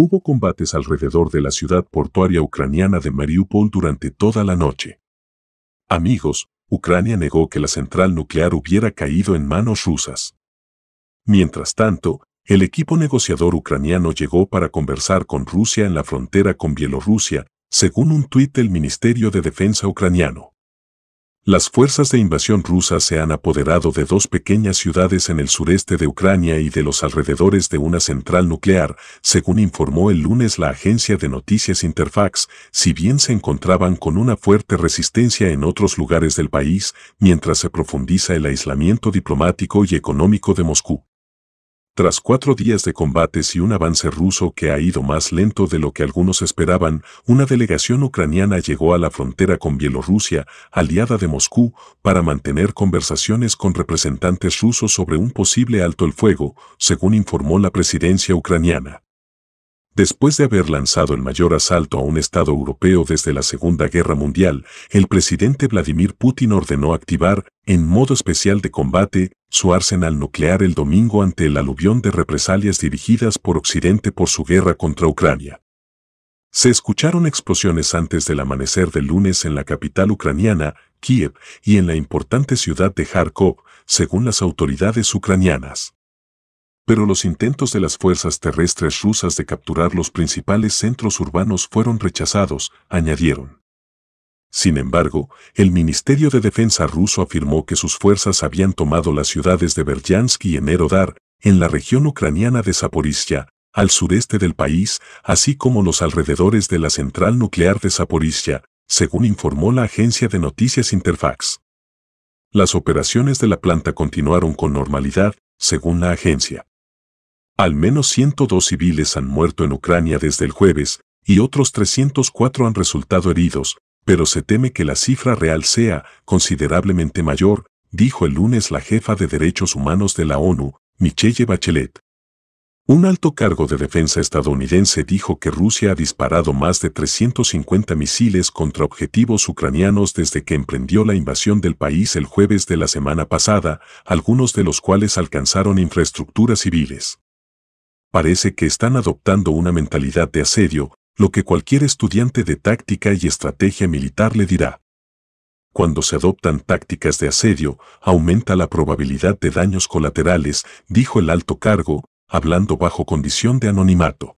Hubo combates alrededor de la ciudad portuaria ucraniana de Mariupol durante toda la noche. Amigos, Ucrania negó que la central nuclear hubiera caído en manos rusas. Mientras tanto, el equipo negociador ucraniano llegó para conversar con Rusia en la frontera con Bielorrusia, según un tuit del Ministerio de Defensa ucraniano. Las fuerzas de invasión rusa se han apoderado de dos pequeñas ciudades en el sureste de Ucrania y de los alrededores de una central nuclear, según informó el lunes la agencia de noticias Interfax, si bien se encontraban con una fuerte resistencia en otros lugares del país, mientras se profundiza el aislamiento diplomático y económico de Moscú. Tras cuatro días de combates y un avance ruso que ha ido más lento de lo que algunos esperaban, una delegación ucraniana llegó a la frontera con Bielorrusia, aliada de Moscú, para mantener conversaciones con representantes rusos sobre un posible alto el fuego, según informó la presidencia ucraniana. Después de haber lanzado el mayor asalto a un Estado europeo desde la Segunda Guerra Mundial, el presidente Vladimir Putin ordenó activar, en modo especial de combate, su arsenal nuclear el domingo ante el aluvión de represalias dirigidas por Occidente por su guerra contra Ucrania. Se escucharon explosiones antes del amanecer del lunes en la capital ucraniana, Kiev, y en la importante ciudad de Kharkov, según las autoridades ucranianas pero los intentos de las fuerzas terrestres rusas de capturar los principales centros urbanos fueron rechazados, añadieron. Sin embargo, el Ministerio de Defensa ruso afirmó que sus fuerzas habían tomado las ciudades de Beryansk y Enerodar, en la región ucraniana de Zaporizhia, al sureste del país, así como los alrededores de la central nuclear de Zaporizhia, según informó la agencia de noticias Interfax. Las operaciones de la planta continuaron con normalidad, según la agencia. Al menos 102 civiles han muerto en Ucrania desde el jueves y otros 304 han resultado heridos, pero se teme que la cifra real sea considerablemente mayor, dijo el lunes la jefa de derechos humanos de la ONU, Michelle Bachelet. Un alto cargo de defensa estadounidense dijo que Rusia ha disparado más de 350 misiles contra objetivos ucranianos desde que emprendió la invasión del país el jueves de la semana pasada, algunos de los cuales alcanzaron infraestructuras civiles parece que están adoptando una mentalidad de asedio, lo que cualquier estudiante de táctica y estrategia militar le dirá. Cuando se adoptan tácticas de asedio, aumenta la probabilidad de daños colaterales, dijo el alto cargo, hablando bajo condición de anonimato.